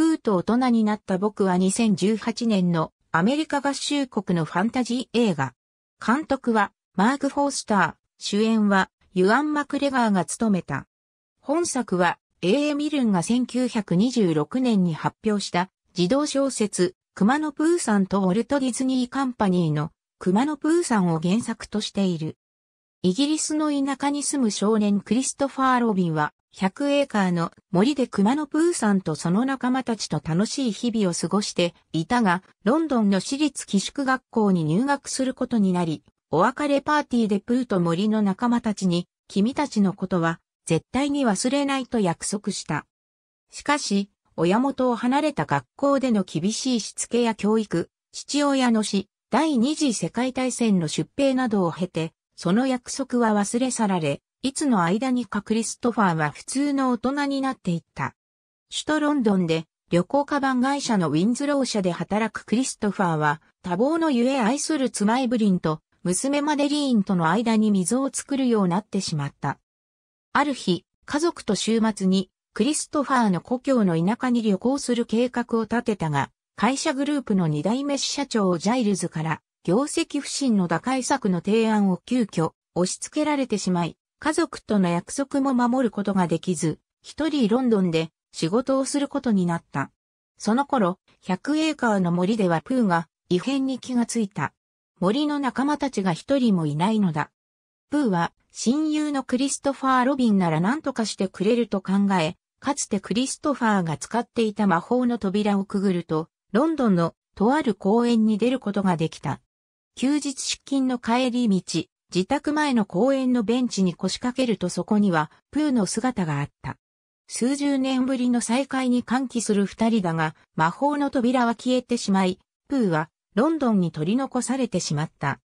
プーと大人になった僕は2018年のアメリカ合衆国のファンタジー映画。監督はマーク・フォースター、主演はユアン・マクレガーが務めた。本作は A.A. ミルンが1926年に発表した児童小説熊野プーさんとウォルト・ディズニー・カンパニーの熊野プーさんを原作としている。イギリスの田舎に住む少年クリストファー・ロビンは100エーカーの森で熊野プーさんとその仲間たちと楽しい日々を過ごしていたが、ロンドンの私立寄宿学校に入学することになり、お別れパーティーでプーと森の仲間たちに、君たちのことは絶対に忘れないと約束した。しかし、親元を離れた学校での厳しいしつけや教育、父親の死、第二次世界大戦の出兵などを経て、その約束は忘れ去られ、いつの間にかクリストファーは普通の大人になっていった。首都ロンドンで旅行カバン会社のウィンズロー社で働くクリストファーは多忙のゆえ愛する妻エブリンと娘マデリーンとの間に溝を作るようになってしまった。ある日、家族と週末にクリストファーの故郷の田舎に旅行する計画を立てたが、会社グループの二代目社長ジャイルズから業績不振の打開策の提案を急遽押し付けられてしまい、家族との約束も守ることができず、一人ロンドンで仕事をすることになった。その頃、100エーカーの森ではプーが異変に気がついた。森の仲間たちが一人もいないのだ。プーは親友のクリストファー・ロビンなら何とかしてくれると考え、かつてクリストファーが使っていた魔法の扉をくぐると、ロンドンのとある公園に出ることができた。休日出勤の帰り道、自宅前の公園のベンチに腰掛けるとそこには、プーの姿があった。数十年ぶりの再会に歓喜する二人だが、魔法の扉は消えてしまい、プーはロンドンに取り残されてしまった。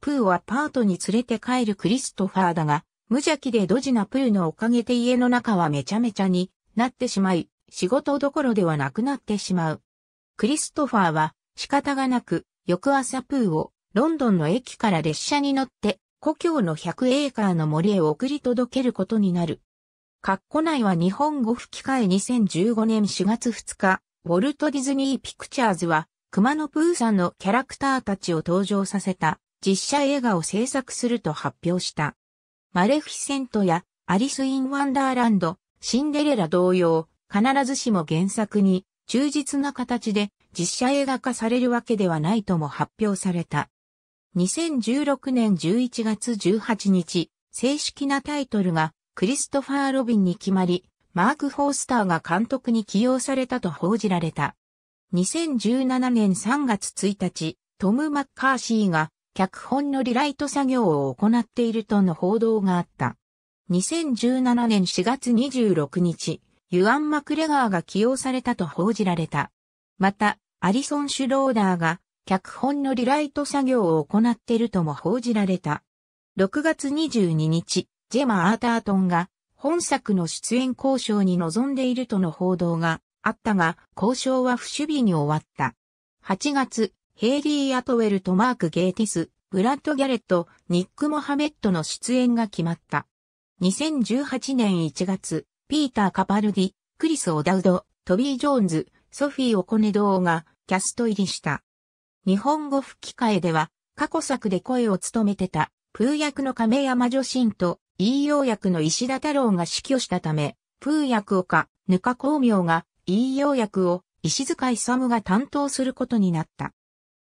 プーはパートに連れて帰るクリストファーだが、無邪気でドジなプーのおかげで家の中はめちゃめちゃになってしまい、仕事どころではなくなってしまう。クリストファーは仕方がなく、翌朝プーをロンドンの駅から列車に乗って故郷の100エーカーの森へ送り届けることになる。括弧内は日本語吹き替え2015年4月2日、ウォルト・ディズニー・ピクチャーズは、熊野プーさんのキャラクターたちを登場させた実写映画を制作すると発表した。マレフィセントやアリス・イン・ワンダーランド、シンデレラ同様、必ずしも原作に忠実な形で実写映画化されるわけではないとも発表された。2016年11月18日、正式なタイトルがクリストファー・ロビンに決まり、マーク・フォースターが監督に起用されたと報じられた。2017年3月1日、トム・マッカーシーが脚本のリライト作業を行っているとの報道があった。2017年4月26日、ユアン・マクレガーが起用されたと報じられた。また、アリソン・シュローダーが脚本のリライト作業を行っているとも報じられた。6月22日、ジェマ・アータートンが本作の出演交渉に臨んでいるとの報道があったが、交渉は不守備に終わった。8月、ヘイリー・アトウェルとマーク・ゲーティス、ブラッド・ギャレット、ニック・モハメットの出演が決まった。2018年1月、ピーター・カパルディ、クリス・オダウド、トビー・ジョーンズ、ソフィー・オコネドーがキャスト入りした。日本語吹き替えでは、過去作で声を務めてた、プー役の亀山女神と、E 用役の石田太郎が死去したため、プー役をか、ぬか光明が、E 用役を、石塚勇が担当することになった。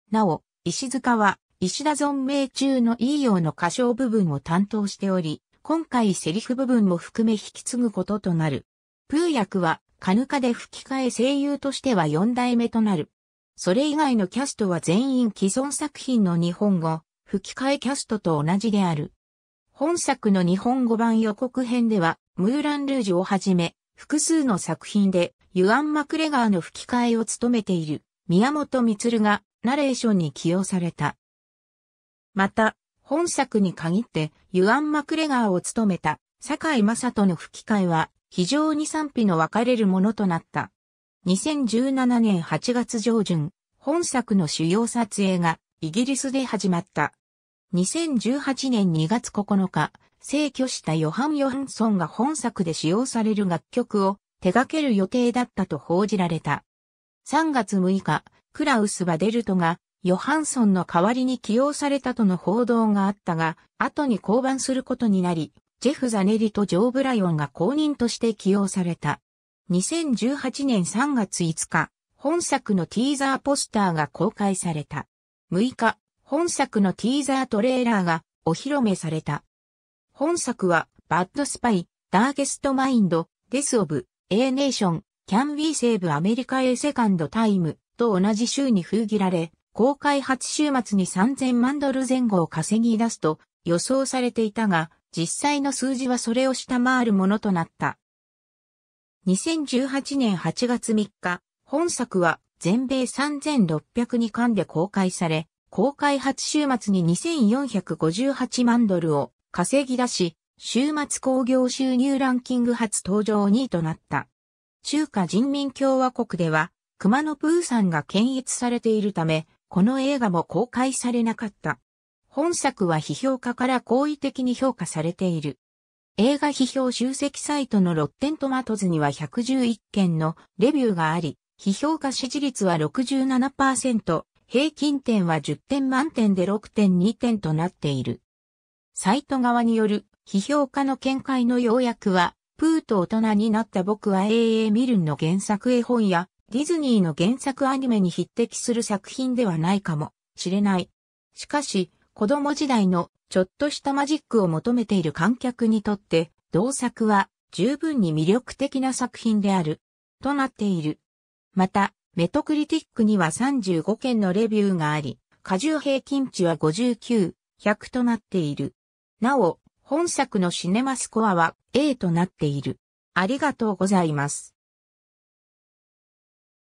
なお、石塚は、石田存命中のようの歌唱部分を担当しており、今回セリフ部分も含め引き継ぐこととなる。プー役は、カヌカで吹き替え声優としては4代目となる。それ以外のキャストは全員既存作品の日本語、吹き替えキャストと同じである。本作の日本語版予告編では、ムーラン・ルージュをはじめ、複数の作品で、ユアン・マクレガーの吹き替えを務めている、宮本満が、ナレーションに起用された。また、本作に限って、ユアン・マクレガーを務めた、坂井正人の吹き替えは、非常に賛否の分かれるものとなった。2017年8月上旬、本作の主要撮影がイギリスで始まった。2018年2月9日、逝去したヨハン・ヨハンソンが本作で使用される楽曲を手掛ける予定だったと報じられた。3月6日、クラウス・バデルトがヨハンソンの代わりに起用されたとの報道があったが、後に降板することになり、ジェフ・ザネリとジョー・ブライオンが公認として起用された。2018年3月5日、本作のティーザーポスターが公開された。6日、本作のティーザートレーラーがお披露目された。本作は、バッドスパイ、ダーゲストマインド、デスオブ、エーネーション、キャンビーセーブアメリカへセカンドタイムと同じ週に封切られ、公開初週末に3000万ドル前後を稼ぎ出すと予想されていたが、実際の数字はそれを下回るものとなった。2018年8月3日、本作は全米3602巻で公開され、公開初週末に2458万ドルを稼ぎ出し、週末興行収入ランキング初登場2位となった。中華人民共和国では、熊野プーさんが検閲されているため、この映画も公開されなかった。本作は批評家から好意的に評価されている。映画批評集積サイトのロッテントマトズには111件のレビューがあり、批評家支持率は67%、平均点は10点満点で6.2点となっている。サイト側による批評家の見解の要約は、プーと大人になった僕は AA ミルンの原作絵本やディズニーの原作アニメに匹敵する作品ではないかもしれない。しかし、子供時代のちょっとしたマジックを求めている観客にとって、同作は十分に魅力的な作品である、となっている。また、メトクリティックには35件のレビューがあり、過重平均値は59、100となっている。なお、本作のシネマスコアは A となっている。ありがとうございます。